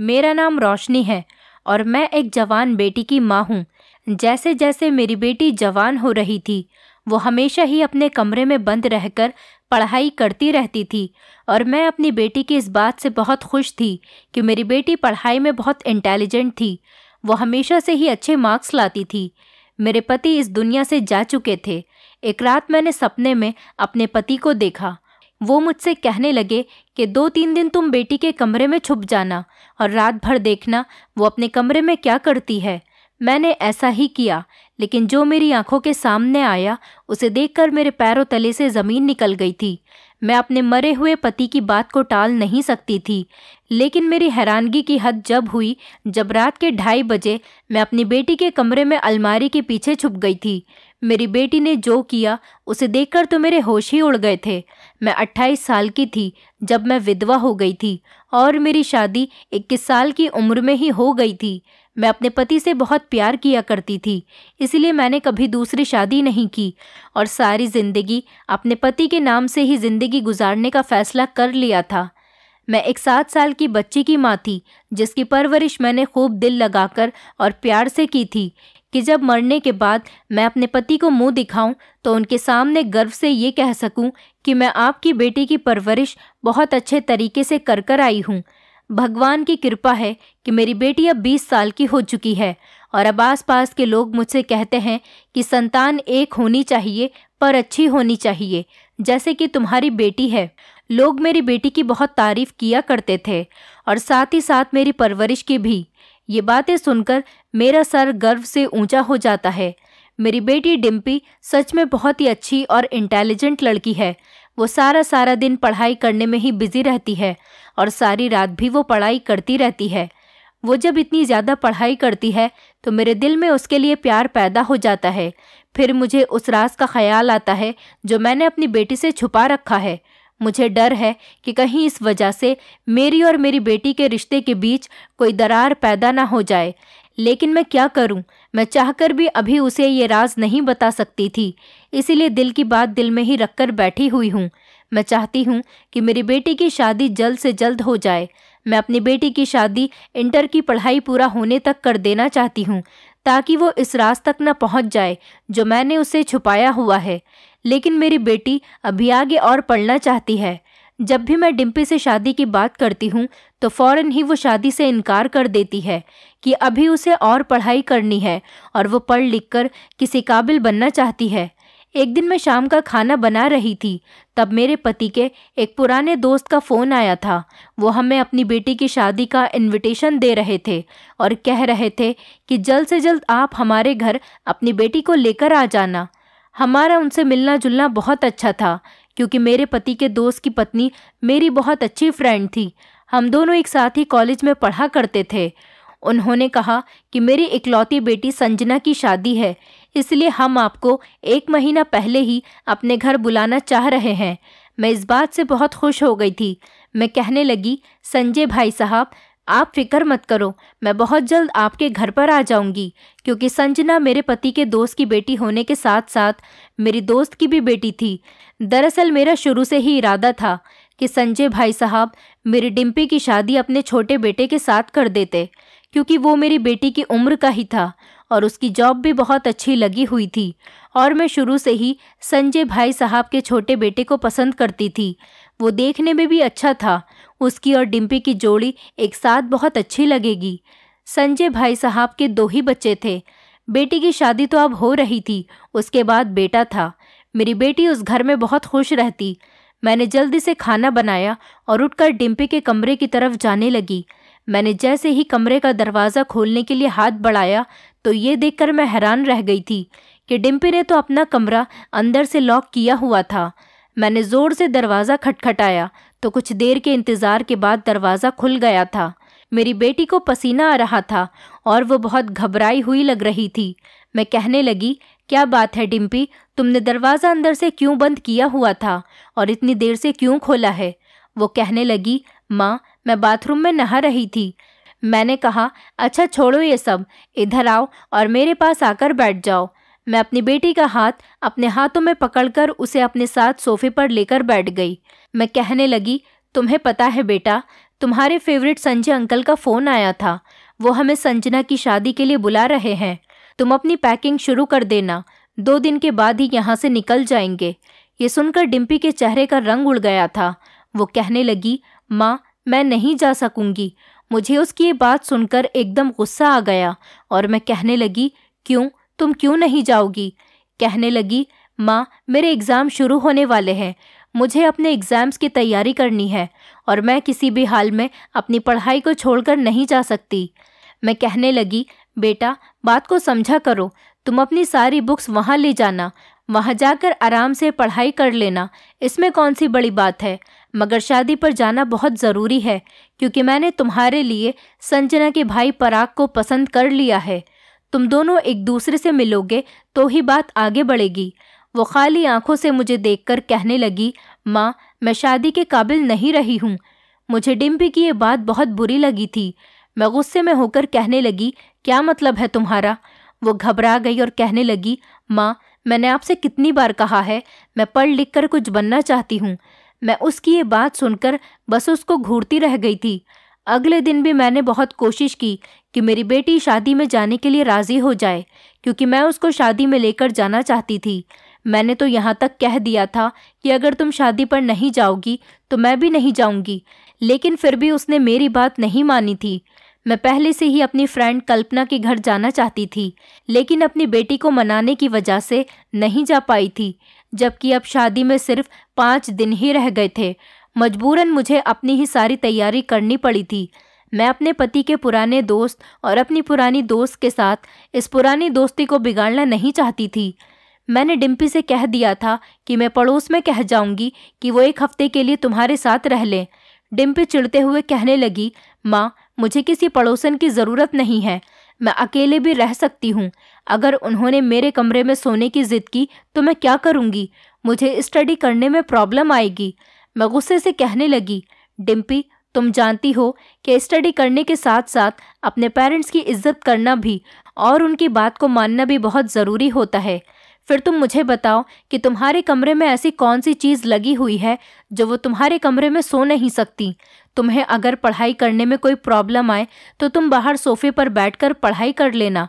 मेरा नाम रोशनी है और मैं एक जवान बेटी की माँ हूँ जैसे जैसे मेरी बेटी जवान हो रही थी वो हमेशा ही अपने कमरे में बंद रहकर पढ़ाई करती रहती थी और मैं अपनी बेटी की इस बात से बहुत खुश थी कि मेरी बेटी पढ़ाई में बहुत इंटेलिजेंट थी वो हमेशा से ही अच्छे मार्क्स लाती थी मेरे पति इस दुनिया से जा चुके थे एक रात मैंने सपने में अपने पति को देखा वो मुझसे कहने लगे कि दो तीन दिन तुम बेटी के कमरे में छुप जाना और रात भर देखना वो अपने कमरे में क्या करती है मैंने ऐसा ही किया लेकिन जो मेरी आंखों के सामने आया उसे देखकर मेरे पैरों तले से ज़मीन निकल गई थी मैं अपने मरे हुए पति की बात को टाल नहीं सकती थी लेकिन मेरी हैरानगी की हद जब हुई जब रात के ढाई बजे मैं अपनी बेटी के कमरे में अलमारी के पीछे छुप गई थी मेरी बेटी ने जो किया उसे देखकर तो मेरे होश ही उड़ गए थे मैं 28 साल की थी जब मैं विधवा हो गई थी और मेरी शादी 21 साल की उम्र में ही हो गई थी मैं अपने पति से बहुत प्यार किया करती थी इसलिए मैंने कभी दूसरी शादी नहीं की और सारी ज़िंदगी अपने पति के नाम से ही ज़िंदगी गुजारने का फ़ैसला कर लिया था मैं एक सात साल की बच्ची की माँ थी जिसकी परवरिश मैंने खूब दिल लगाकर और प्यार से की थी कि जब मरने के बाद मैं अपने पति को मुंह दिखाऊं तो उनके सामने गर्व से ये कह सकूं कि मैं आपकी बेटी की परवरिश बहुत अच्छे तरीके से कर कर आई हूँ भगवान की कृपा है कि मेरी बेटी अब 20 साल की हो चुकी है और अब आसपास के लोग मुझसे कहते हैं कि संतान एक होनी चाहिए पर अच्छी होनी चाहिए जैसे कि तुम्हारी बेटी है लोग मेरी बेटी की बहुत तारीफ किया करते थे और साथ ही साथ मेरी परवरिश की भी ये बातें सुनकर मेरा सर गर्व से ऊंचा हो जाता है मेरी बेटी डिम्पी सच में बहुत ही अच्छी और इंटेलिजेंट लड़की है वो सारा सारा दिन पढ़ाई करने में ही बिजी रहती है और सारी रात भी वो पढ़ाई करती रहती है वो जब इतनी ज़्यादा पढ़ाई करती है तो मेरे दिल में उसके लिए प्यार पैदा हो जाता है फिर मुझे उस राज का ख्याल आता है जो मैंने अपनी बेटी से छुपा रखा है मुझे डर है कि कहीं इस वजह से मेरी और मेरी बेटी के रिश्ते के बीच कोई दरार पैदा ना हो जाए लेकिन मैं क्या करूं? मैं चाहकर भी अभी उसे ये राज नहीं बता सकती थी इसीलिए दिल की बात दिल में ही रखकर बैठी हुई हूँ मैं चाहती हूँ कि मेरी बेटी की शादी जल्द से जल्द हो जाए मैं अपनी बेटी की शादी इंटर की पढ़ाई पूरा होने तक कर देना चाहती हूँ ताकि वो इस राज तक न पहुँच जाए जो मैंने उसे छुपाया हुआ है लेकिन मेरी बेटी अभी आगे और पढ़ना चाहती है जब भी मैं डिम्पी से शादी की बात करती हूँ तो फौरन ही वो शादी से इनकार कर देती है कि अभी उसे और पढ़ाई करनी है और वो पढ़ लिख कर किसी काबिल बनना चाहती है एक दिन मैं शाम का खाना बना रही थी तब मेरे पति के एक पुराने दोस्त का फ़ोन आया था वो हमें अपनी बेटी की शादी का इनविटेशन दे रहे थे और कह रहे थे कि जल्द से जल्द आप हमारे घर अपनी बेटी को लेकर आ जाना हमारा उनसे मिलना जुलना बहुत अच्छा था क्योंकि मेरे पति के दोस्त की पत्नी मेरी बहुत अच्छी फ्रेंड थी हम दोनों एक साथ ही कॉलेज में पढ़ा करते थे उन्होंने कहा कि मेरी इकलौती बेटी संजना की शादी है इसलिए हम आपको एक महीना पहले ही अपने घर बुलाना चाह रहे हैं मैं इस बात से बहुत खुश हो गई थी मैं कहने लगी संजय भाई साहब आप फिक्र मत करो मैं बहुत जल्द आपके घर पर आ जाऊंगी क्योंकि संजना मेरे पति के दोस्त की बेटी होने के साथ साथ मेरी दोस्त की भी बेटी थी दरअसल मेरा शुरू से ही इरादा था कि संजय भाई साहब मेरी डिम्पी की शादी अपने छोटे बेटे के साथ कर देते क्योंकि वो मेरी बेटी की उम्र का ही था और उसकी जॉब भी बहुत अच्छी लगी हुई थी और मैं शुरू से ही संजय भाई साहब के छोटे बेटे को पसंद करती थी वो देखने में भी अच्छा था उसकी और डिम्पी की जोड़ी एक साथ बहुत अच्छी लगेगी संजय भाई साहब के दो ही बच्चे थे बेटी की शादी तो अब हो रही थी उसके बाद बेटा था मेरी बेटी उस घर में बहुत खुश रहती मैंने जल्दी से खाना बनाया और उठकर डिम्पी के कमरे की तरफ जाने लगी मैंने जैसे ही कमरे का दरवाज़ा खोलने के लिए हाथ बढ़ाया तो ये देखकर मैं हैरान रह गई थी कि डिम्पी ने तो अपना कमरा अंदर से लॉक किया हुआ था मैंने ज़ोर से दरवाज़ा खटखटाया तो कुछ देर के इंतज़ार के बाद दरवाज़ा खुल गया था मेरी बेटी को पसीना आ रहा था और वो बहुत घबराई हुई लग रही थी मैं कहने लगी क्या बात है डिम्पी तुमने दरवाज़ा अंदर से क्यों बंद किया हुआ था और इतनी देर से क्यों खोला है वो कहने लगी माँ मैं बाथरूम में नहा रही थी मैंने कहा अच्छा छोड़ो ये सब इधर आओ और मेरे पास आकर बैठ जाओ मैं अपनी बेटी का हाथ अपने हाथों में पकड़कर उसे अपने साथ सोफे पर लेकर बैठ गई मैं कहने लगी तुम्हें पता है बेटा तुम्हारे फेवरेट संजय अंकल का फ़ोन आया था वो हमें संजना की शादी के लिए बुला रहे हैं तुम अपनी पैकिंग शुरू कर देना दो दिन के बाद ही यहाँ से निकल जाएंगे ये सुनकर डिम्पी के चेहरे का रंग उड़ गया था वो कहने लगी माँ मैं नहीं जा सकूंगी मुझे उसकी ये बात सुनकर एकदम गुस्सा आ गया और मैं कहने लगी क्यों तुम क्यों नहीं जाओगी कहने लगी माँ मेरे एग्ज़ाम शुरू होने वाले हैं मुझे अपने एग्ज़ाम्स की तैयारी करनी है और मैं किसी भी हाल में अपनी पढ़ाई को छोड़कर नहीं जा सकती मैं कहने लगी बेटा बात को समझा करो तुम अपनी सारी बुक्स वहाँ ले जाना वहाँ जाकर आराम से पढ़ाई कर लेना इसमें कौन सी बड़ी बात है मगर शादी पर जाना बहुत ज़रूरी है क्योंकि मैंने तुम्हारे लिए संजना के भाई पराग को पसंद कर लिया है तुम दोनों एक दूसरे से मिलोगे तो ही बात आगे बढ़ेगी वो खाली आंखों से मुझे देखकर कहने लगी माँ मैं शादी के काबिल नहीं रही हूँ मुझे डिम्पी की ये बात बहुत बुरी लगी थी मैं गुस्से में होकर कहने लगी क्या मतलब है तुम्हारा वो घबरा गई और कहने लगी माँ मैंने आपसे कितनी बार कहा है मैं पढ़ लिख कर कुछ बनना चाहती हूँ मैं उसकी ये बात सुनकर बस उसको घूरती रह गई थी अगले दिन भी मैंने बहुत कोशिश की कि मेरी बेटी शादी में जाने के लिए राज़ी हो जाए क्योंकि मैं उसको शादी में लेकर जाना चाहती थी मैंने तो यहाँ तक कह दिया था कि अगर तुम शादी पर नहीं जाओगी तो मैं भी नहीं जाऊँगी लेकिन फिर भी उसने मेरी बात नहीं मानी थी मैं पहले से ही अपनी फ्रेंड कल्पना के घर जाना चाहती थी लेकिन अपनी बेटी को मनाने की वजह से नहीं जा पाई थी जबकि अब शादी में सिर्फ पाँच दिन ही रह गए थे मजबूरन मुझे अपनी ही सारी तैयारी करनी पड़ी थी मैं अपने पति के पुराने दोस्त और अपनी पुरानी दोस्त के साथ इस पुरानी दोस्ती को बिगाड़ना नहीं चाहती थी मैंने डिम्पी से कह दिया था कि मैं पड़ोस में कह जाऊंगी कि वो एक हफ्ते के लिए तुम्हारे साथ रह लें डिम्पी चिड़ते हुए कहने लगी माँ मुझे किसी पड़ोसन की ज़रूरत नहीं है मैं अकेले भी रह सकती हूँ अगर उन्होंने मेरे कमरे में सोने की ज़िद की तो मैं क्या करूँगी मुझे स्टडी करने में प्रॉब्लम आएगी मैं गुस्से से कहने लगी डिम्पी तुम जानती हो कि स्टडी करने के साथ साथ अपने पेरेंट्स की इज्जत करना भी और उनकी बात को मानना भी बहुत ज़रूरी होता है फिर तुम मुझे बताओ कि तुम्हारे कमरे में ऐसी कौन सी चीज़ लगी हुई है जो वो तुम्हारे कमरे में सो नहीं सकती तुम्हें अगर पढ़ाई करने में कोई प्रॉब्लम आए तो तुम बाहर सोफे पर बैठकर पढ़ाई कर लेना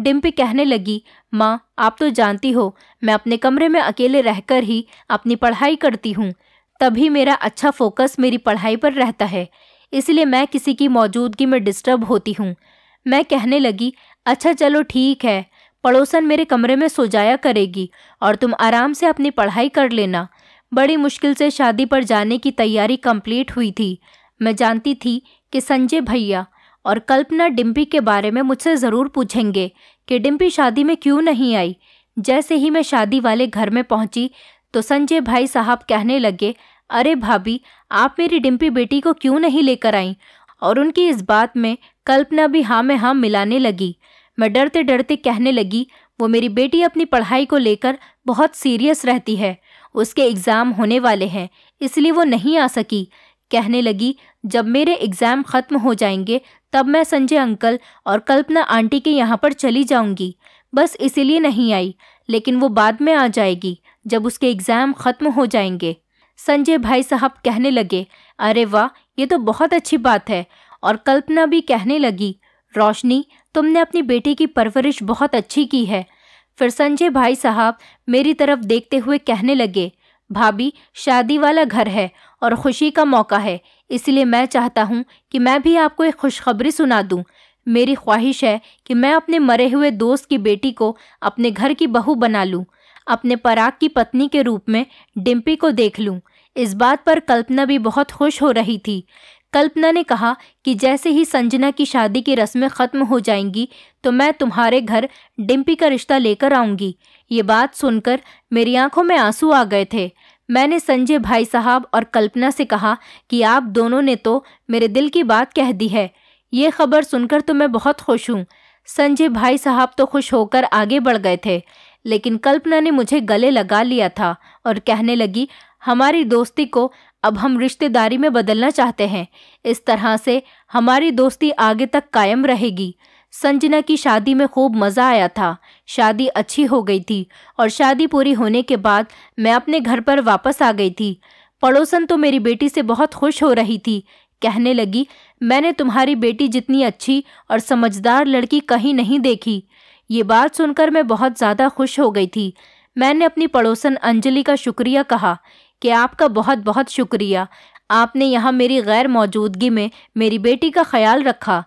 डिम्पी कहने लगी माँ आप तो जानती हो मैं अपने कमरे में अकेले रहकर ही अपनी पढ़ाई करती हूँ तभी मेरा अच्छा फोकस मेरी पढ़ाई पर रहता है इसलिए मैं किसी की मौजूदगी में डिस्टर्ब होती हूँ मैं कहने लगी अच्छा चलो ठीक है पड़ोसन मेरे कमरे में सो जाया करेगी और तुम आराम से अपनी पढ़ाई कर लेना बड़ी मुश्किल से शादी पर जाने की तैयारी कंप्लीट हुई थी मैं जानती थी कि संजय भैया और कल्पना डिम्पी के बारे में मुझसे ज़रूर पूछेंगे कि डिम्पी शादी में क्यों नहीं आई जैसे ही मैं शादी वाले घर में पहुंची तो संजय भाई साहब कहने लगे अरे भाभी आप मेरी डिम्पी बेटी को क्यों नहीं लेकर आईं और उनकी इस बात में कल्पना भी हाँ में हाँ मिलाने लगी मैं डरते डरते कहने लगी वो मेरी बेटी अपनी पढ़ाई को लेकर बहुत सीरियस रहती है उसके एग्ज़ाम होने वाले हैं इसलिए वो नहीं आ सकी कहने लगी जब मेरे एग्ज़ाम ख़त्म हो जाएंगे तब मैं संजय अंकल और कल्पना आंटी के यहाँ पर चली जाऊँगी बस इसीलिए नहीं आई लेकिन वो बाद में आ जाएगी जब उसके एग्ज़ाम ख़त्म हो जाएंगे संजय भाई साहब कहने लगे अरे वाह ये तो बहुत अच्छी बात है और कल्पना भी कहने लगी रोशनी तुमने अपनी बेटी की परवरिश बहुत अच्छी की है फिर संजय भाई साहब मेरी तरफ देखते हुए कहने लगे भाभी शादी वाला घर है और खुशी का मौका है इसलिए मैं चाहता हूँ कि मैं भी आपको एक खुशखबरी सुना दूँ मेरी ख्वाहिश है कि मैं अपने मरे हुए दोस्त की बेटी को अपने घर की बहू बना लूँ अपने पराग की पत्नी के रूप में डिम्पी को देख लूँ इस बात पर कल्पना भी बहुत खुश हो रही थी कल्पना ने कहा कि जैसे ही संजना की शादी की रस्में ख़त्म हो जाएंगी तो मैं तुम्हारे घर डिम्पी का रिश्ता लेकर आऊँगी ये बात सुनकर मेरी आंखों में आंसू आ गए थे मैंने संजय भाई साहब और कल्पना से कहा कि आप दोनों ने तो मेरे दिल की बात कह दी है ये खबर सुनकर तो मैं बहुत खुश हूँ संजय भाई साहब तो खुश होकर आगे बढ़ गए थे लेकिन कल्पना ने मुझे गले लगा लिया था और कहने लगी हमारी दोस्ती को अब हम रिश्तेदारी में बदलना चाहते हैं इस तरह से हमारी दोस्ती आगे तक कायम रहेगी संजना की शादी में खूब मज़ा आया था शादी अच्छी हो गई थी और शादी पूरी होने के बाद मैं अपने घर पर वापस आ गई थी पड़ोसन तो मेरी बेटी से बहुत खुश हो रही थी कहने लगी मैंने तुम्हारी बेटी जितनी अच्छी और समझदार लड़की कहीं नहीं देखी ये बात सुनकर मैं बहुत ज़्यादा खुश हो गई थी मैंने अपनी पड़ोसन अंजलि का शुक्रिया कहा कि आपका बहुत बहुत शुक्रिया आपने यहाँ मेरी गैर मौजूदगी में मेरी बेटी का ख्याल रखा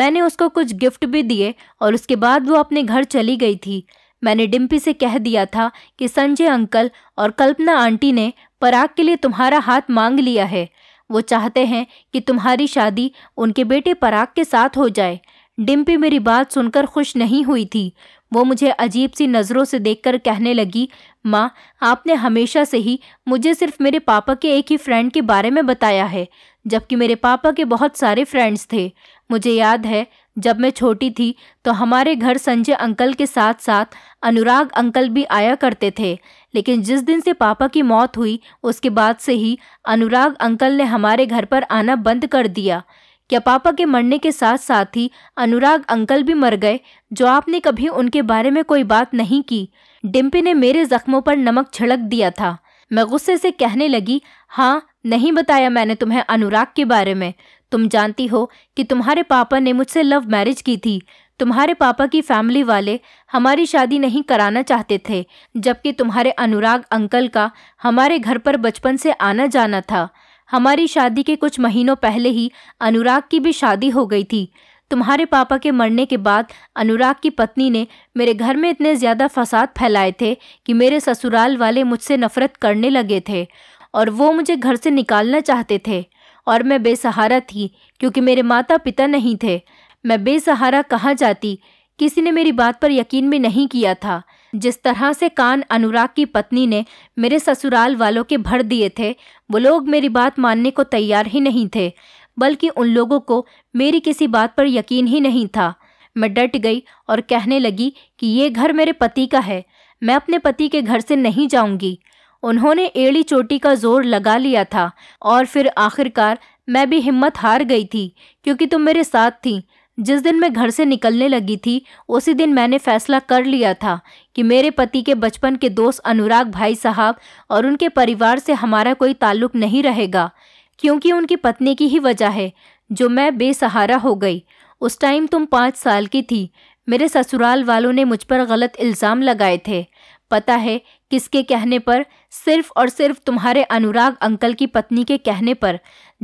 मैंने उसको कुछ गिफ्ट भी दिए और उसके बाद वो अपने घर चली गई थी मैंने डिम्पी से कह दिया था कि संजय अंकल और कल्पना आंटी ने पराग के लिए तुम्हारा हाथ मांग लिया है वो चाहते हैं कि तुम्हारी शादी उनके बेटे पराग के साथ हो जाए डिम्पी मेरी बात सुनकर खुश नहीं हुई थी वो मुझे अजीब सी नज़रों से देखकर कहने लगी माँ आपने हमेशा से ही मुझे सिर्फ मेरे पापा के एक ही फ्रेंड के बारे में बताया है जबकि मेरे पापा के बहुत सारे फ्रेंड्स थे मुझे याद है जब मैं छोटी थी तो हमारे घर संजय अंकल के साथ साथ अनुराग अंकल भी आया करते थे लेकिन जिस दिन से पापा की मौत हुई उसके बाद से ही अनुराग अंकल ने हमारे घर पर आना बंद कर दिया क्या पापा के मरने के साथ साथ ही अनुराग अंकल भी मर गए जो आपने कभी उनके बारे में कोई बात नहीं की डिम्पी ने मेरे जख्मों पर नमक छिड़क दिया था मैं गुस्से से कहने लगी हाँ नहीं बताया मैंने तुम्हें अनुराग के बारे में तुम जानती हो कि तुम्हारे पापा ने मुझसे लव मैरिज की थी तुम्हारे पापा की फैमिली वाले हमारी शादी नहीं कराना चाहते थे जबकि तुम्हारे अनुराग अंकल का हमारे घर पर बचपन से आना जाना था हमारी शादी के कुछ महीनों पहले ही अनुराग की भी शादी हो गई थी तुम्हारे पापा के मरने के बाद अनुराग की पत्नी ने मेरे घर में इतने ज़्यादा फसाद फैलाए थे कि मेरे ससुराल वाले मुझसे नफरत करने लगे थे और वो मुझे घर से निकालना चाहते थे और मैं बेसहारा थी क्योंकि मेरे माता पिता नहीं थे मैं बेसहारा कहाँ जाती किसी ने मेरी बात पर यकीन भी नहीं किया था जिस तरह से कान अनुराग की पत्नी ने मेरे ससुराल वालों के भर दिए थे वो लोग मेरी बात मानने को तैयार ही नहीं थे बल्कि उन लोगों को मेरी किसी बात पर यकीन ही नहीं था मैं डट गई और कहने लगी कि ये घर मेरे पति का है मैं अपने पति के घर से नहीं जाऊंगी उन्होंने एड़ी चोटी का जोर लगा लिया था और फिर आखिरकार मैं भी हिम्मत हार गई थी क्योंकि तुम मेरे साथ थी जिस दिन मैं घर से निकलने लगी थी उसी दिन मैंने फैसला कर लिया था कि मेरे पति के बचपन के दोस्त अनुराग भाई साहब और उनके परिवार से हमारा कोई ताल्लुक नहीं रहेगा क्योंकि उनकी पत्नी की ही वजह है जो मैं बेसहारा हो गई उस टाइम तुम पाँच साल की थी मेरे ससुराल वालों ने मुझ पर गलत इल्ज़ाम लगाए थे पता है किसके कहने पर सिर्फ और सिर्फ तुम्हारे अनुराग अंकल की पत्नी के कहने पर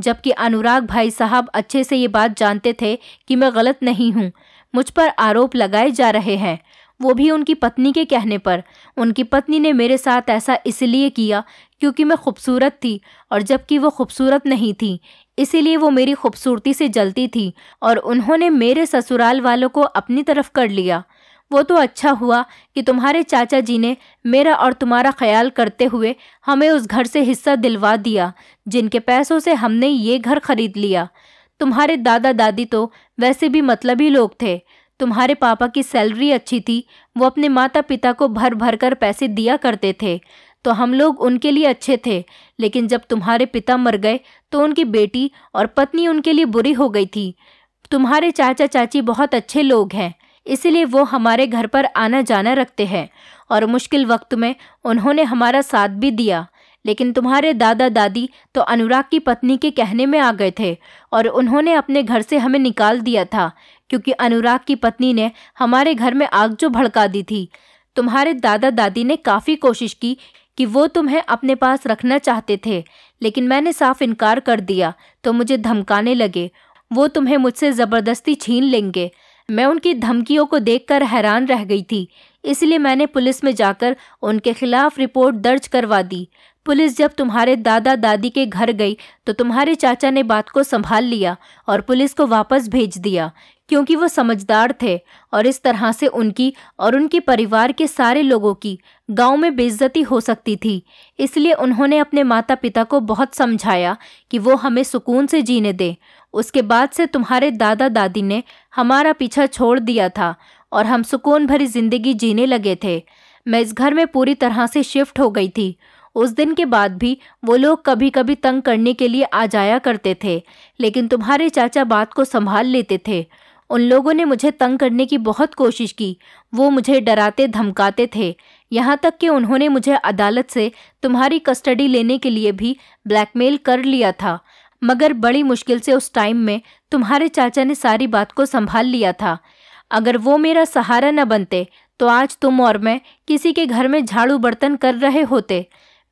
जबकि अनुराग भाई साहब अच्छे से ये बात जानते थे कि मैं गलत नहीं हूँ मुझ पर आरोप लगाए जा रहे हैं वो भी उनकी पत्नी के कहने पर उनकी पत्नी ने मेरे साथ ऐसा इसलिए किया क्योंकि मैं खूबसूरत थी और जबकि वो खूबसूरत नहीं थी इसीलिए वो मेरी खूबसूरती से जलती थी और उन्होंने मेरे ससुराल वालों को अपनी तरफ कर लिया वो तो अच्छा हुआ कि तुम्हारे चाचा जी ने मेरा और तुम्हारा ख्याल करते हुए हमें उस घर से हिस्सा दिलवा दिया जिनके पैसों से हमने ये घर खरीद लिया तुम्हारे दादा दादी तो वैसे भी मतलबी लोग थे तुम्हारे पापा की सैलरी अच्छी थी वो अपने माता पिता को भर भर कर पैसे दिया करते थे तो हम लोग उनके लिए अच्छे थे लेकिन जब तुम्हारे पिता मर गए तो उनकी बेटी और पत्नी उनके लिए बुरी हो गई थी तुम्हारे चाचा चाची बहुत अच्छे लोग हैं इसलिए वो हमारे घर पर आना जाना रखते हैं और मुश्किल वक्त में उन्होंने हमारा साथ भी दिया लेकिन तुम्हारे दादा दादी तो अनुराग की पत्नी के कहने में आ गए थे और उन्होंने अपने घर से हमें निकाल दिया था क्योंकि अनुराग की पत्नी ने हमारे घर में आग जो भड़का दी थी तुम्हारे दादा दादी ने काफ़ी कोशिश की कि वो तुम्हें अपने पास रखना चाहते थे लेकिन मैंने साफ इनकार कर दिया तो मुझे धमकाने लगे वो तुम्हें मुझसे ज़बरदस्ती छीन लेंगे मैं उनकी धमकियों को देखकर हैरान रह गई थी इसलिए मैंने पुलिस में जाकर उनके खिलाफ रिपोर्ट दर्ज करवा दी पुलिस जब तुम्हारे दादा दादी के घर गई तो तुम्हारे चाचा ने बात को संभाल लिया और पुलिस को वापस भेज दिया क्योंकि वो समझदार थे और इस तरह से उनकी और उनके परिवार के सारे लोगों की गांव में बेइज्जती हो सकती थी इसलिए उन्होंने अपने माता पिता को बहुत समझाया कि वो हमें सुकून से जीने दें उसके बाद से तुम्हारे दादा दादी ने हमारा पीछा छोड़ दिया था और हम सुकून भरी जिंदगी जीने लगे थे मैं इस घर में पूरी तरह से शिफ्ट हो गई थी उस दिन के बाद भी वो लोग कभी कभी तंग करने के लिए आ जाया करते थे लेकिन तुम्हारे चाचा बात को संभाल लेते थे उन लोगों ने मुझे तंग करने की बहुत कोशिश की वो मुझे डराते धमकाते थे यहाँ तक कि उन्होंने मुझे अदालत से तुम्हारी कस्टडी लेने के लिए भी ब्लैकमेल कर लिया था मगर बड़ी मुश्किल से उस टाइम में तुम्हारे चाचा ने सारी बात को संभाल लिया था अगर वो मेरा सहारा न बनते तो आज तुम और मैं किसी के घर में झाड़ू बर्तन कर रहे होते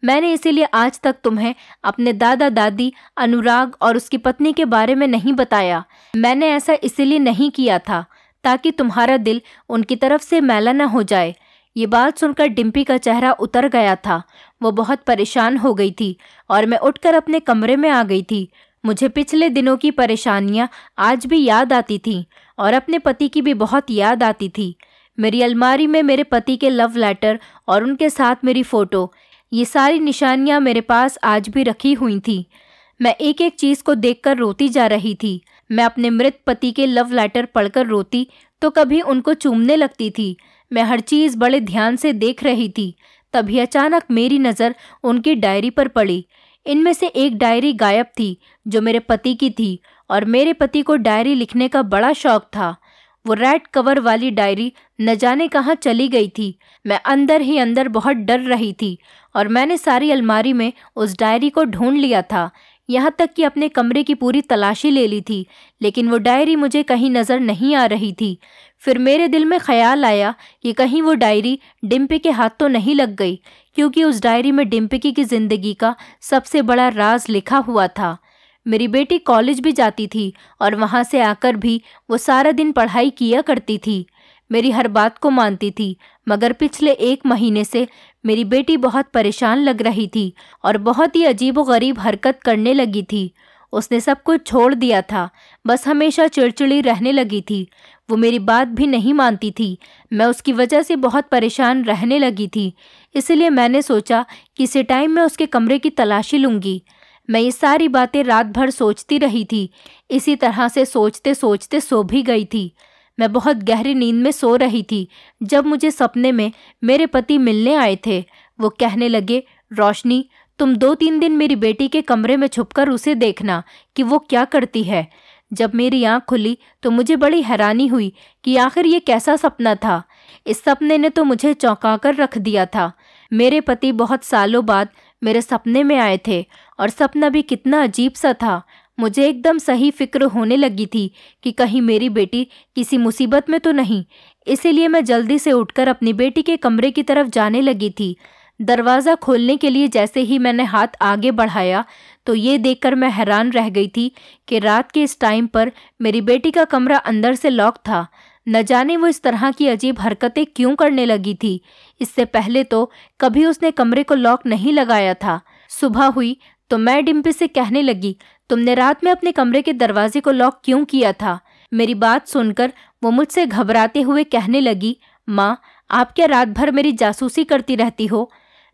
मैंने इसीलिए आज तक तुम्हें अपने दादा दादी अनुराग और उसकी पत्नी के बारे में नहीं बताया मैंने ऐसा इसीलिए नहीं किया था ताकि तुम्हारा दिल उनकी तरफ से मैला न हो जाए ये बात सुनकर डिम्पी का चेहरा उतर गया था वो बहुत परेशान हो गई थी और मैं उठकर अपने कमरे में आ गई थी मुझे पिछले दिनों की परेशानियाँ आज भी याद आती थीं और अपने पति की भी बहुत याद आती थी मेरी अलमारी में मेरे पति के लव लेटर और उनके साथ मेरी फ़ोटो ये सारी निशानियाँ मेरे पास आज भी रखी हुई थी मैं एक एक चीज़ को देखकर रोती जा रही थी मैं अपने मृत पति के लव लेटर पढ़कर रोती तो कभी उनको चूमने लगती थी मैं हर चीज़ बड़े ध्यान से देख रही थी तभी अचानक मेरी नज़र उनकी डायरी पर पड़ी इनमें से एक डायरी गायब थी जो मेरे पति की थी और मेरे पति को डायरी लिखने का बड़ा शौक था वो रेड कवर वाली डायरी न जाने कहाँ चली गई थी मैं अंदर ही अंदर बहुत डर रही थी और मैंने सारी अलमारी में उस डायरी को ढूंढ लिया था यहाँ तक कि अपने कमरे की पूरी तलाशी ले ली थी लेकिन वो डायरी मुझे कहीं नज़र नहीं आ रही थी फिर मेरे दिल में ख्याल आया कि कहीं वो डायरी डिम्पे के हाथ तो नहीं लग गई क्योंकि उस डायरी में डिम्पी की ज़िंदगी का सबसे बड़ा राज लिखा हुआ था मेरी बेटी कॉलेज भी जाती थी और वहाँ से आकर भी वो सारा दिन पढ़ाई किया करती थी मेरी हर बात को मानती थी मगर पिछले एक महीने से मेरी बेटी बहुत परेशान लग रही थी और बहुत ही अजीब गरीब हरकत करने लगी थी उसने सब कुछ छोड़ दिया था बस हमेशा चिड़चिड़ी रहने लगी थी वो मेरी बात भी नहीं मानती थी मैं उसकी वजह से बहुत परेशान रहने लगी थी इसलिए मैंने सोचा कि इसी टाइम मैं उसके कमरे की तलाशी लूँगी मैं ये सारी बातें रात भर सोचती रही थी इसी तरह से सोचते सोचते सो भी गई थी मैं बहुत गहरी नींद में सो रही थी जब मुझे सपने में मेरे पति मिलने आए थे वो कहने लगे रोशनी तुम दो तीन दिन मेरी बेटी के कमरे में छुपकर उसे देखना कि वो क्या करती है जब मेरी आँख खुली तो मुझे बड़ी हैरानी हुई कि आखिर ये कैसा सपना था इस सपने ने तो मुझे चौंका कर रख दिया था मेरे पति बहुत सालों बाद मेरे सपने में आए थे और सपना भी कितना अजीब सा था मुझे एकदम सही फिक्र होने लगी थी कि कहीं मेरी बेटी किसी मुसीबत में तो नहीं इसीलिए मैं जल्दी से उठकर अपनी बेटी के कमरे की तरफ जाने लगी थी दरवाज़ा खोलने के लिए जैसे ही मैंने हाथ आगे बढ़ाया तो ये देखकर मैं हैरान रह गई थी कि रात के इस टाइम पर मेरी बेटी का कमरा अंदर से लॉक था न जाने वो इस तरह की अजीब हरकतें क्यों करने लगी थी इससे पहले तो कभी उसने कमरे को लॉक नहीं लगाया था सुबह हुई तो मैं डिम्पी से कहने लगी तुमने रात में अपने कमरे के दरवाजे को लॉक क्यों किया था मेरी बात सुनकर वो मुझसे घबराते हुए कहने लगी माँ आप क्या रात भर मेरी जासूसी करती रहती हो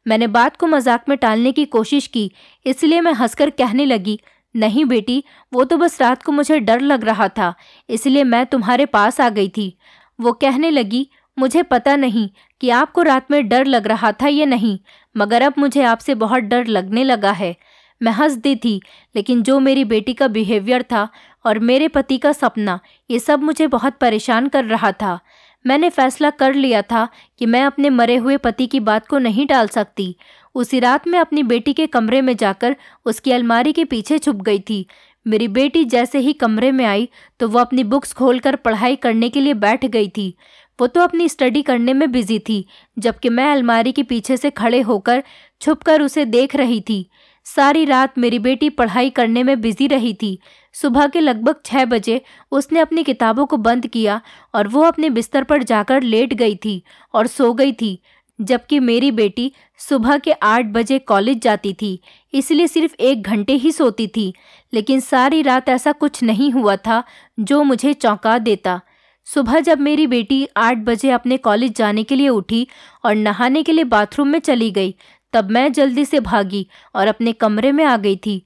मैंने बात को मजाक में टालने की कोशिश की इसलिए मैं हंसकर कहने लगी नहीं बेटी वो तो बस रात को मुझे डर लग रहा था इसलिए मैं तुम्हारे पास आ गई थी वो कहने लगी मुझे पता नहीं कि आपको रात में डर लग रहा था या नहीं मगर अब मुझे आपसे बहुत डर लगने लगा है मैं हंस दी थी लेकिन जो मेरी बेटी का बिहेवियर था और मेरे पति का सपना ये सब मुझे बहुत परेशान कर रहा था मैंने फैसला कर लिया था कि मैं अपने मरे हुए पति की बात को नहीं डाल सकती उसी रात मैं अपनी बेटी के कमरे में जाकर उसकी अलमारी के पीछे छुप गई थी मेरी बेटी जैसे ही कमरे में आई तो वो अपनी बुक्स खोलकर पढ़ाई करने के लिए बैठ गई थी वो तो अपनी स्टडी करने में बिजी थी जबकि मैं अलमारी के पीछे से खड़े होकर छुपकर उसे देख रही थी सारी रात मेरी बेटी पढ़ाई करने में बिजी रही थी सुबह के लगभग छः बजे उसने अपनी किताबों को बंद किया और वो अपने बिस्तर पर जाकर लेट गई थी और सो गई थी जबकि मेरी बेटी सुबह के आठ बजे कॉलेज जाती थी इसलिए सिर्फ एक घंटे ही सोती थी लेकिन सारी रात ऐसा कुछ नहीं हुआ था जो मुझे चौंका देता सुबह जब मेरी बेटी आठ बजे अपने कॉलेज जाने के लिए उठी और नहाने के लिए बाथरूम में चली गई तब मैं जल्दी से भागी और अपने कमरे में आ गई थी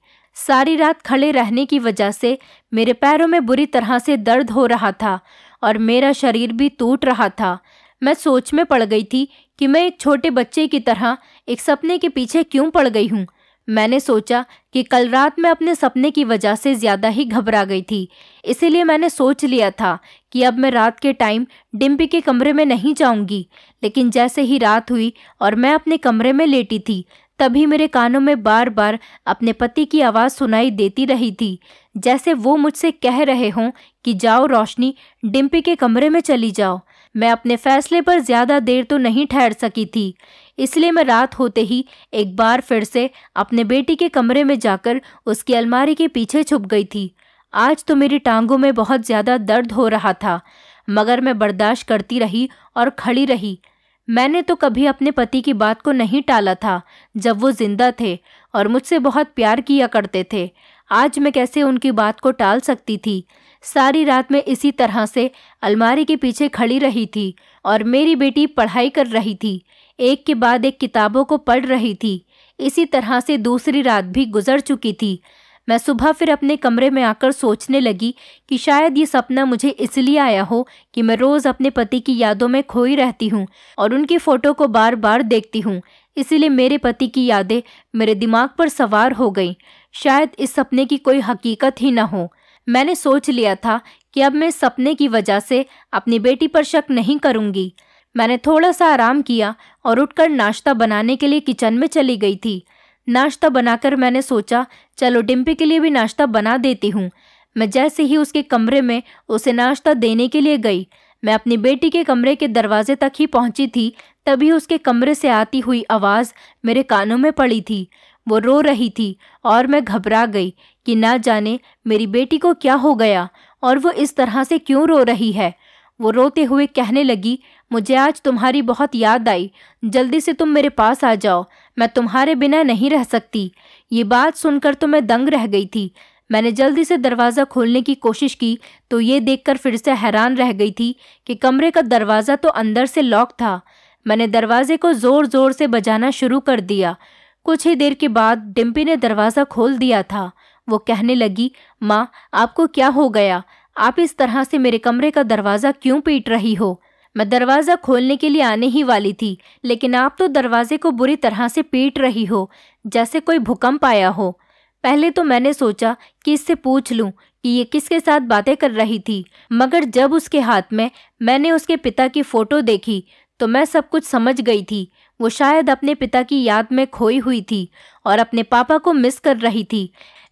सारी रात खड़े रहने की वजह से मेरे पैरों में बुरी तरह से दर्द हो रहा था और मेरा शरीर भी टूट रहा था मैं सोच में पड़ गई थी कि मैं एक छोटे बच्चे की तरह एक सपने के पीछे क्यों पड़ गई हूँ मैंने सोचा कि कल रात मैं अपने सपने की वजह से ज़्यादा ही घबरा गई थी इसीलिए मैंने सोच लिया था कि अब मैं रात के टाइम डिम्पी के कमरे में नहीं जाऊंगी लेकिन जैसे ही रात हुई और मैं अपने कमरे में लेटी थी तभी मेरे कानों में बार बार अपने पति की आवाज़ सुनाई देती रही थी जैसे वो मुझसे कह रहे हों कि जाओ रोशनी डिम्पी के कमरे में चली जाओ मैं अपने फैसले पर ज़्यादा देर तो नहीं ठहर सकी थी इसलिए मैं रात होते ही एक बार फिर से अपने बेटी के कमरे में जाकर उसकी अलमारी के पीछे छुप गई थी आज तो मेरी टांगों में बहुत ज़्यादा दर्द हो रहा था मगर मैं बर्दाश्त करती रही और खड़ी रही मैंने तो कभी अपने पति की बात को नहीं टाला था जब वो जिंदा थे और मुझसे बहुत प्यार किया करते थे आज मैं कैसे उनकी बात को टाल सकती थी सारी रात मैं इसी तरह से अलमारी के पीछे खड़ी रही थी और मेरी बेटी पढ़ाई कर रही थी एक के बाद एक किताबों को पढ़ रही थी इसी तरह से दूसरी रात भी गुजर चुकी थी मैं सुबह फिर अपने कमरे में आकर सोचने लगी कि शायद ये सपना मुझे इसलिए आया हो कि मैं रोज़ अपने पति की यादों में खोई रहती हूँ और उनकी फ़ोटो को बार बार देखती हूँ इसलिए मेरे पति की यादें मेरे दिमाग पर सवार हो गई शायद इस सपने की कोई हकीकत ही ना हो मैंने सोच लिया था कि अब मैं सपने की वजह से अपनी बेटी पर शक नहीं करूँगी मैंने थोड़ा सा आराम किया और उठकर नाश्ता बनाने के लिए किचन में चली गई थी नाश्ता बनाकर मैंने सोचा चलो डिम्पी के लिए भी नाश्ता बना देती हूँ मैं जैसे ही उसके कमरे में उसे नाश्ता देने के लिए गई मैं अपनी बेटी के कमरे के दरवाजे तक ही पहुंची थी तभी उसके कमरे से आती हुई आवाज़ मेरे कानों में पड़ी थी वो रो रही थी और मैं घबरा गई कि ना जाने मेरी बेटी को क्या हो गया और वो इस तरह से क्यों रो रही है वो रोते हुए कहने लगी मुझे आज तुम्हारी बहुत याद आई जल्दी से तुम मेरे पास आ जाओ मैं तुम्हारे बिना नहीं रह सकती ये बात सुनकर तो मैं दंग रह गई थी मैंने जल्दी से दरवाज़ा खोलने की कोशिश की तो ये देखकर फिर से हैरान रह गई थी कि कमरे का दरवाज़ा तो अंदर से लॉक था मैंने दरवाजे को ज़ोर ज़ोर से बजाना शुरू कर दिया कुछ ही देर के बाद डिम्पी ने दरवाज़ा खोल दिया था वो कहने लगी माँ आपको क्या हो गया आप इस तरह से मेरे कमरे का दरवाज़ा क्यों पीट रही हो मैं दरवाज़ा खोलने के लिए आने ही वाली थी लेकिन आप तो दरवाजे को बुरी तरह से पीट रही हो जैसे कोई भूकंप आया हो पहले तो मैंने सोचा कि इससे पूछ लूं कि ये किसके साथ बातें कर रही थी मगर जब उसके हाथ में मैंने उसके पिता की फ़ोटो देखी तो मैं सब कुछ समझ गई थी वो शायद अपने पिता की याद में खोई हुई थी और अपने पापा को मिस कर रही थी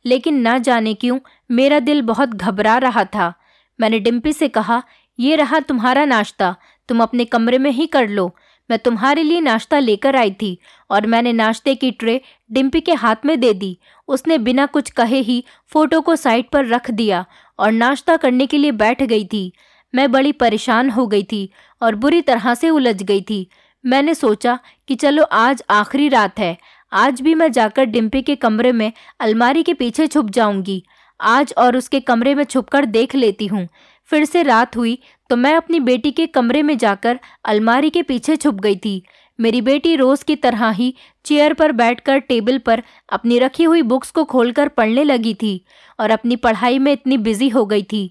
लेकिन ना जाने क्यों मेरा दिल बहुत घबरा रहा था मैंने डिम्पी से कहा ये रहा तुम्हारा नाश्ता तुम अपने कमरे में ही कर लो मैं तुम्हारे लिए नाश्ता लेकर आई थी और मैंने नाश्ते की ट्रे डिम्पी के हाथ में दे दी उसने बिना कुछ कहे ही फ़ोटो को साइड पर रख दिया और नाश्ता करने के लिए बैठ गई थी मैं बड़ी परेशान हो गई थी और बुरी तरह से उलझ गई थी मैंने सोचा कि चलो आज आखिरी रात है आज भी मैं जाकर डिम्पी के कमरे में अलमारी के पीछे छुप जाऊंगी आज और उसके कमरे में छुपकर देख लेती हूँ फिर से रात हुई तो मैं अपनी बेटी के कमरे में जाकर अलमारी के पीछे छुप गई थी मेरी बेटी रोज़ की तरह ही चेयर पर बैठकर टेबल पर अपनी रखी हुई बुक्स को खोलकर पढ़ने लगी थी और अपनी पढ़ाई में इतनी बिजी हो गई थी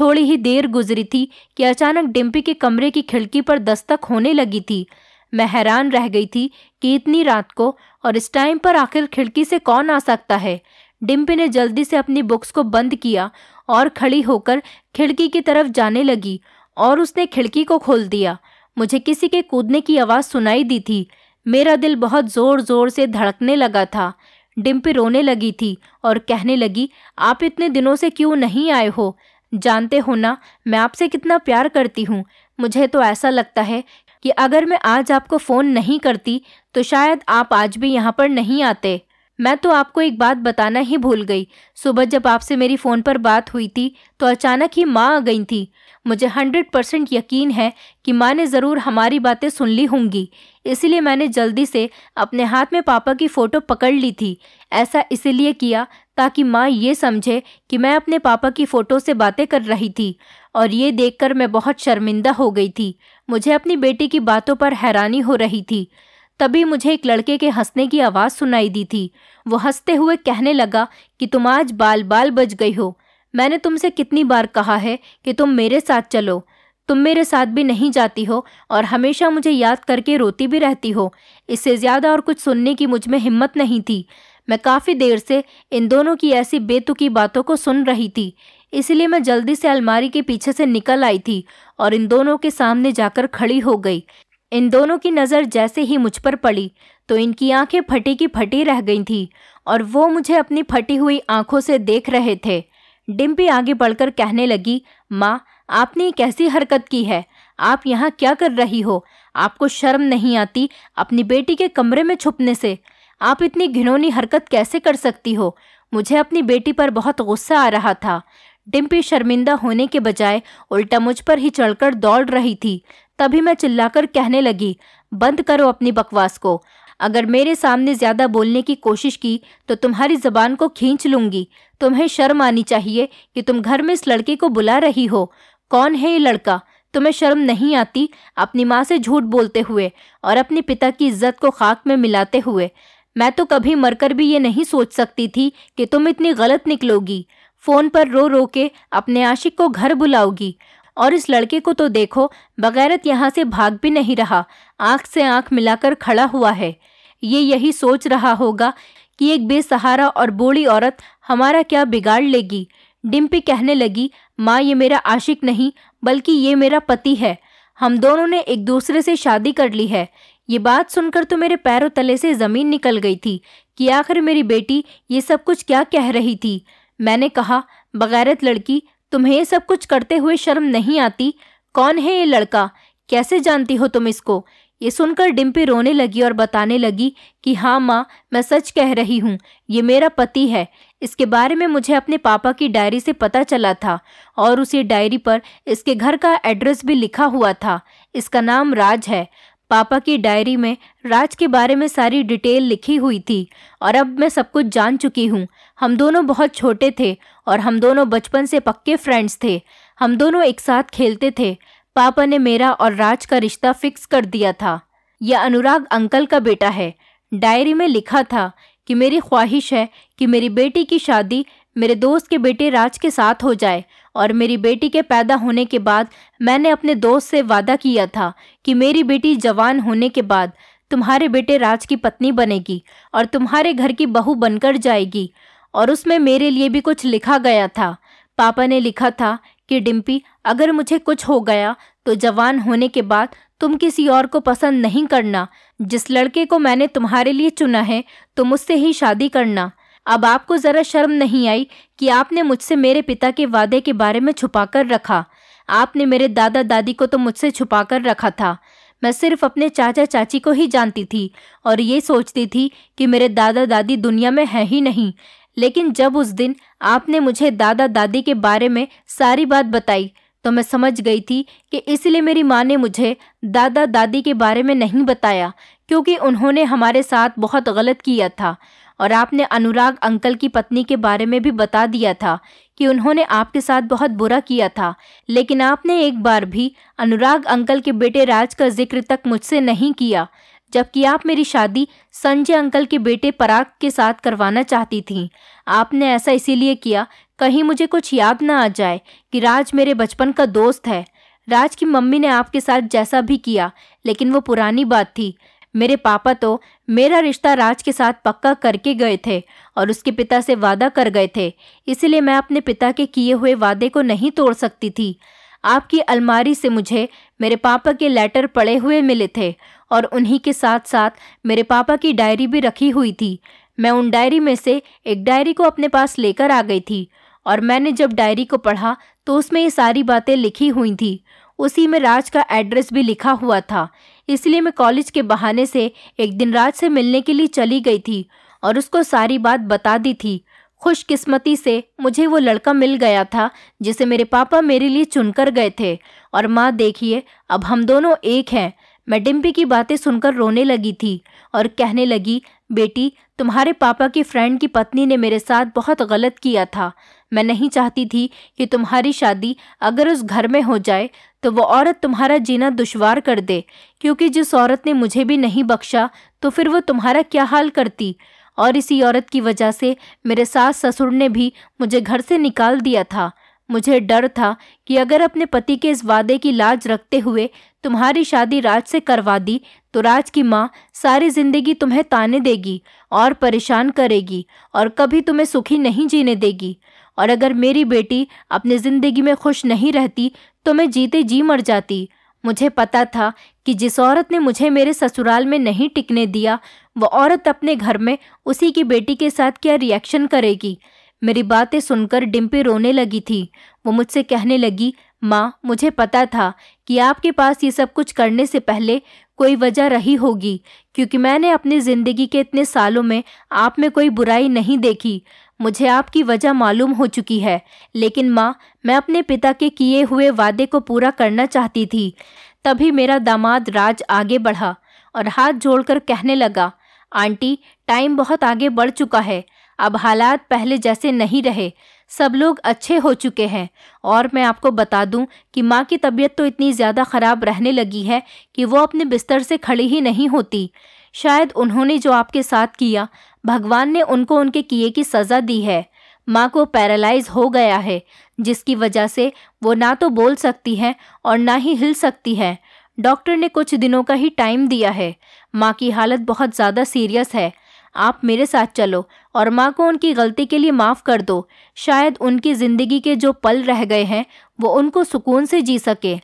थोड़ी ही देर गुजरी थी कि अचानक डिम्पी के कमरे की खिड़की पर दस्तक होने लगी थी मैं हैरान रह गई थी कि इतनी रात को और इस टाइम पर आखिर खिड़की से कौन आ सकता है डिम्पी ने जल्दी से अपनी बुक्स को बंद किया और खड़ी होकर खिड़की की तरफ जाने लगी और उसने खिड़की को खोल दिया मुझे किसी के कूदने की आवाज़ सुनाई दी थी मेरा दिल बहुत ज़ोर ज़ोर से धड़कने लगा था डिम्पी रोने लगी थी और कहने लगी आप इतने दिनों से क्यों नहीं आए हो जानते हो ना मैं आपसे कितना प्यार करती हूँ मुझे तो ऐसा लगता है कि अगर मैं आज आपको फ़ोन नहीं करती तो शायद आप आज भी यहाँ पर नहीं आते मैं तो आपको एक बात बताना ही भूल गई सुबह जब आपसे मेरी फ़ोन पर बात हुई थी तो अचानक ही माँ आ गई थी मुझे हंड्रेड परसेंट यकीन है कि माँ ने ज़रूर हमारी बातें सुन ली होंगी इसलिए मैंने जल्दी से अपने हाथ में पापा की फ़ोटो पकड़ ली थी ऐसा इसलिए किया ताकि माँ ये समझे कि मैं अपने पापा की फ़ोटो से बातें कर रही थी और ये देखकर मैं बहुत शर्मिंदा हो गई थी मुझे अपनी बेटी की बातों पर हैरानी हो रही थी तभी मुझे एक लड़के के हंसने की आवाज़ सुनाई दी थी वो हंसते हुए कहने लगा कि तुम आज बाल बाल बच गई हो मैंने तुमसे कितनी बार कहा है कि तुम मेरे साथ चलो तुम मेरे साथ भी नहीं जाती हो और हमेशा मुझे याद करके रोती भी रहती हो इससे ज़्यादा और कुछ सुनने की मुझ में हिम्मत नहीं थी मैं काफ़ी देर से इन दोनों की ऐसी बेतुकी बातों को सुन रही थी इसलिए मैं जल्दी से अलमारी के पीछे से निकल आई थी और इन दोनों के सामने जाकर खड़ी हो गई इन दोनों की नज़र जैसे ही मुझ पर पड़ी तो इनकी आंखें फटी की फटी रह गई थी और वो मुझे अपनी फटी हुई आंखों से देख रहे थे डिम्पी आगे बढ़कर कहने लगी माँ आपने कैसी हरकत की है आप यहाँ क्या कर रही हो आपको शर्म नहीं आती अपनी बेटी के कमरे में छुपने से आप इतनी घिनौनी हरकत कैसे कर सकती हो मुझे अपनी बेटी पर बहुत गुस्सा आ रहा था डिम्पी शर्मिंदा होने के बजाय उल्टा मुझ पर ही चढ़कर दौड़ रही थी तभी मैं चिल्लाकर कहने लगी बंद करो अपनी बकवास को अगर मेरे सामने ज़्यादा बोलने की कोशिश की तो तुम्हारी ज़बान को खींच लूंगी तुम्हें शर्म आनी चाहिए कि तुम घर में इस लड़के को बुला रही हो कौन है ये लड़का तुम्हें शर्म नहीं आती अपनी माँ से झूठ बोलते हुए और अपने पिता की इज्जत को खाक में मिलाते हुए मैं तो कभी मरकर भी ये नहीं सोच सकती थी कि तुम इतनी गलत निकलोगी फ़ोन पर रो रो के अपने आशिक को घर बुलाओगी और इस लड़के को तो देखो बगैरत यहाँ से भाग भी नहीं रहा आँख से आंख मिलाकर खड़ा हुआ है ये यही सोच रहा होगा कि एक बेसहारा और बूढ़ी औरत हमारा क्या बिगाड़ लेगी डिम्पी कहने लगी माँ ये मेरा आशिक नहीं बल्कि ये मेरा पति है हम दोनों ने एक दूसरे से शादी कर ली है ये बात सुनकर तो मेरे पैरों तले से ज़मीन निकल गई थी कि आखिर मेरी बेटी ये सब कुछ क्या कह रही थी मैंने कहा बगैरत लड़की तुम्हें ये सब कुछ करते हुए शर्म नहीं आती कौन है ये लड़का कैसे जानती हो तुम इसको ये सुनकर डिम्पी रोने लगी और बताने लगी कि हाँ माँ मैं सच कह रही हूँ ये मेरा पति है इसके बारे में मुझे अपने पापा की डायरी से पता चला था और उसी डायरी पर इसके घर का एड्रेस भी लिखा हुआ था इसका नाम राज है पापा की डायरी में राज के बारे में सारी डिटेल लिखी हुई थी और अब मैं सब कुछ जान चुकी हूँ हम दोनों बहुत छोटे थे और हम दोनों बचपन से पक्के फ्रेंड्स थे हम दोनों एक साथ खेलते थे पापा ने मेरा और राज का रिश्ता फिक्स कर दिया था यह अनुराग अंकल का बेटा है डायरी में लिखा था कि मेरी ख्वाहिश है कि मेरी बेटी की शादी मेरे दोस्त के बेटे राज के साथ हो जाए और मेरी बेटी के पैदा होने के बाद मैंने अपने दोस्त से वादा किया था कि मेरी बेटी जवान होने के बाद तुम्हारे बेटे राज की पत्नी बनेगी और तुम्हारे घर की बहू बनकर जाएगी और उसमें मेरे लिए भी कुछ लिखा गया था पापा ने लिखा था कि डिम्पी अगर मुझे कुछ हो गया तो जवान होने के बाद तुम किसी और को पसंद नहीं करना जिस लड़के को मैंने तुम्हारे लिए चुना है तो मुझसे ही शादी करना अब आपको ज़रा शर्म नहीं आई कि आपने मुझसे मेरे पिता के वादे के बारे में छुपा कर रखा आपने मेरे दादा दादी को तो मुझसे छुपा कर रखा था मैं सिर्फ अपने चाचा चाची को ही जानती थी और ये सोचती थी कि मेरे दादा दादी दुनिया में है ही नहीं लेकिन जब उस दिन आपने मुझे दादा दादी के बारे में सारी बात बताई तो मैं समझ गई थी कि इसलिए मेरी माँ ने मुझे दादा दादी के बारे में नहीं बताया क्योंकि उन्होंने हमारे साथ बहुत गलत किया था और आपने अनुराग अंकल की पत्नी के बारे में भी बता दिया था कि उन्होंने आपके साथ बहुत बुरा किया था लेकिन आपने एक बार भी अनुराग अंकल के बेटे राज का जिक्र तक मुझसे नहीं किया जबकि आप मेरी शादी संजय अंकल के बेटे पराग के साथ करवाना चाहती थीं आपने ऐसा इसीलिए किया कहीं मुझे कुछ याद ना आ जाए कि राज मेरे बचपन का दोस्त है राज की मम्मी ने आपके साथ जैसा भी किया लेकिन वो पुरानी बात थी मेरे पापा तो मेरा रिश्ता राज के साथ पक्का करके गए थे और उसके पिता से वादा कर गए थे इसलिए मैं अपने पिता के किए हुए वादे को नहीं तोड़ सकती थी आपकी अलमारी से मुझे मेरे पापा के लेटर पड़े हुए मिले थे और उन्हीं के साथ साथ मेरे पापा की डायरी भी रखी हुई थी मैं उन डायरी में से एक डायरी को अपने पास लेकर आ गई थी और मैंने जब डायरी को पढ़ा तो उसमें ये सारी बातें लिखी हुई थी उसी में राज का एड्रेस भी लिखा हुआ था इसलिए मैं कॉलेज के बहाने से एक दिन राज से मिलने के लिए चली गई थी और उसको सारी बात बता दी थी खुशकिस्मती से मुझे वो लड़का मिल गया था जिसे मेरे पापा मेरे लिए चुनकर गए थे और माँ देखिए अब हम दोनों एक हैं मैं डिम्पी की बातें सुनकर रोने लगी थी और कहने लगी बेटी तुम्हारे पापा की फ्रेंड की पत्नी ने मेरे साथ बहुत गलत किया था मैं नहीं चाहती थी कि तुम्हारी शादी अगर उस घर में हो जाए तो वो औरत तुम्हारा जीना दुशवार कर दे क्योंकि जिस औरत ने मुझे भी नहीं बख्शा तो फिर वो तुम्हारा क्या हाल करती और इसी औरत की वजह से मेरे सास ससुर ने भी मुझे घर से निकाल दिया था मुझे डर था कि अगर अपने पति के इस वादे की लाज रखते हुए तुम्हारी शादी राज से करवा दी तो राज की माँ सारी जिंदगी तुम्हें ताने देगी और परेशान करेगी और कभी तुम्हें सुखी नहीं जीने देगी और अगर मेरी बेटी अपनी ज़िंदगी में खुश नहीं रहती तो मैं जीते जी मर जाती मुझे पता था कि जिस औरत ने मुझे मेरे ससुराल में नहीं टिकने दिया वो औरत अपने घर में उसी की बेटी के साथ क्या रिएक्शन करेगी मेरी बातें सुनकर डिम्पी रोने लगी थी वो मुझसे कहने लगी माँ मुझे पता था कि आपके पास ये सब कुछ करने से पहले कोई वजह रही होगी क्योंकि मैंने अपनी ज़िंदगी के इतने सालों में आप में कोई बुराई नहीं देखी मुझे आपकी वजह मालूम हो चुकी है लेकिन माँ मैं अपने पिता के किए हुए वादे को पूरा करना चाहती थी तभी मेरा दामाद राज आगे बढ़ा और हाथ जोड़कर कहने लगा आंटी टाइम बहुत आगे बढ़ चुका है अब हालात पहले जैसे नहीं रहे सब लोग अच्छे हो चुके हैं और मैं आपको बता दूं कि माँ की तबीयत तो इतनी ज़्यादा ख़राब रहने लगी है कि वो अपने बिस्तर से खड़ी ही नहीं होती शायद उन्होंने जो आपके साथ किया भगवान ने उनको उनके किए की सज़ा दी है माँ को पैरालाइज हो गया है जिसकी वजह से वो ना तो बोल सकती है और ना ही हिल सकती है डॉक्टर ने कुछ दिनों का ही टाइम दिया है माँ की हालत बहुत ज़्यादा सीरियस है आप मेरे साथ चलो और माँ को उनकी गलती के लिए माफ़ कर दो शायद उनकी ज़िंदगी के जो पल रह गए हैं वो उनको सुकून से जी सके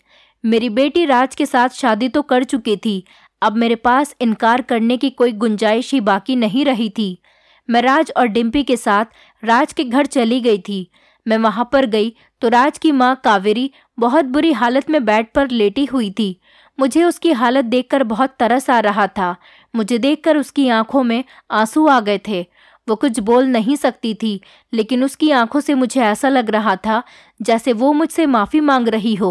मेरी बेटी राज के साथ शादी तो कर चुकी थी अब मेरे पास इनकार करने की कोई गुंजाइश ही बाकी नहीं रही थी मैं राज और डिम्पी के साथ राज के घर चली गई थी मैं वहाँ पर गई तो राज की माँ कावेरी बहुत बुरी हालत में बेड पर लेटी हुई थी मुझे उसकी हालत देखकर बहुत तरस आ रहा था मुझे देखकर उसकी आंखों में आंसू आ गए थे वो कुछ बोल नहीं सकती थी लेकिन उसकी आंखों से मुझे ऐसा लग रहा था जैसे वो मुझसे माफ़ी मांग रही हो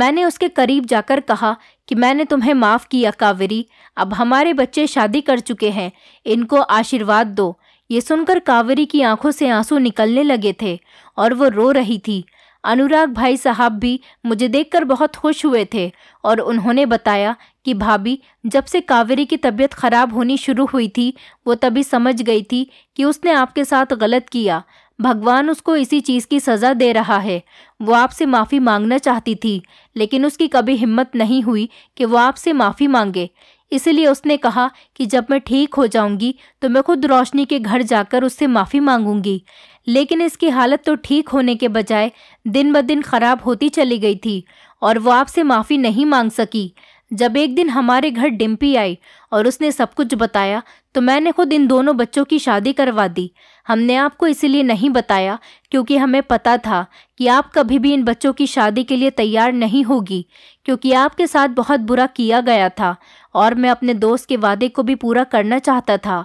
मैंने उसके करीब जाकर कहा कि मैंने तुम्हें माफ़ किया कावेरी अब हमारे बच्चे शादी कर चुके हैं इनको आशीर्वाद दो ये सुनकर कावेरी की आंखों से आंसू निकलने लगे थे और वो रो रही थी अनुराग भाई साहब भी मुझे देखकर बहुत खुश हुए थे और उन्होंने बताया कि भाभी जब से कावेरी की तबीयत खराब होनी शुरू हुई थी वो तभी समझ गई थी कि उसने आपके साथ गलत किया भगवान उसको इसी चीज़ की सज़ा दे रहा है वो आपसे माफ़ी मांगना चाहती थी लेकिन उसकी कभी हिम्मत नहीं हुई कि वो आपसे माफ़ी मांगे इसलिए उसने कहा कि जब मैं ठीक हो जाऊंगी तो मैं खुद रोशनी के घर जाकर उससे माफ़ी मांगूंगी लेकिन इसकी हालत तो ठीक होने के बजाय दिन ब दिन खराब होती चली गई थी और वो आपसे माफ़ी नहीं मांग सकी जब एक दिन हमारे घर डिम्पी आई और उसने सब कुछ बताया तो मैंने खुद इन दोनों बच्चों की शादी करवा दी हमने आपको इसीलिए नहीं बताया क्योंकि हमें पता था कि आप कभी भी इन बच्चों की शादी के लिए तैयार नहीं होगी क्योंकि आपके साथ बहुत बुरा किया गया था और मैं अपने दोस्त के वादे को भी पूरा करना चाहता था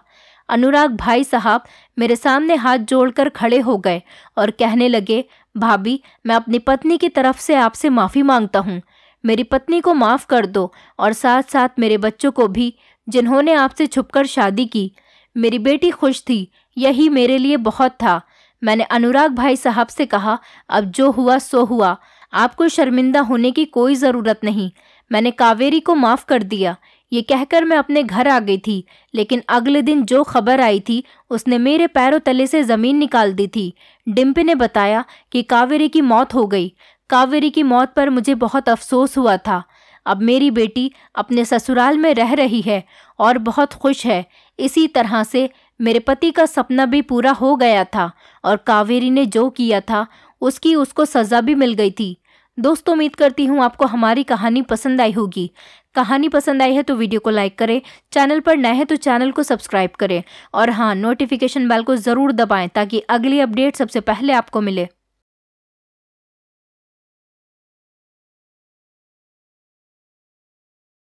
अनुराग भाई साहब मेरे सामने हाथ जोड़कर खड़े हो गए और कहने लगे भाभी मैं अपनी पत्नी की तरफ से आपसे माफ़ी मांगता हूँ मेरी पत्नी को माफ़ कर दो और साथ साथ मेरे बच्चों को भी जिन्होंने आपसे छुपकर शादी की मेरी बेटी खुश थी यही मेरे लिए बहुत था मैंने अनुराग भाई साहब से कहा अब जो हुआ सो हुआ आपको शर्मिंदा होने की कोई ज़रूरत नहीं मैंने कावेरी को माफ़ कर दिया ये कहकर मैं अपने घर आ गई थी लेकिन अगले दिन जो खबर आई थी उसने मेरे पैरों तले से ज़मीन निकाल दी थी डिम्पी ने बताया कि कावेरी की मौत हो गई कावेरी की मौत पर मुझे बहुत अफसोस हुआ था अब मेरी बेटी अपने ससुराल में रह रही है और बहुत खुश है इसी तरह से मेरे पति का सपना भी पूरा हो गया था और कावेरी ने जो किया था उसकी उसको सज़ा भी मिल गई थी दोस्तों उम्मीद करती हूँ आपको हमारी कहानी पसंद आई होगी कहानी पसंद आई है तो वीडियो को लाइक करें चैनल पर नए हैं तो चैनल को सब्सक्राइब करें और हाँ नोटिफिकेशन बेल को ज़रूर दबाएं ताकि अगली अपडेट सबसे पहले आपको मिले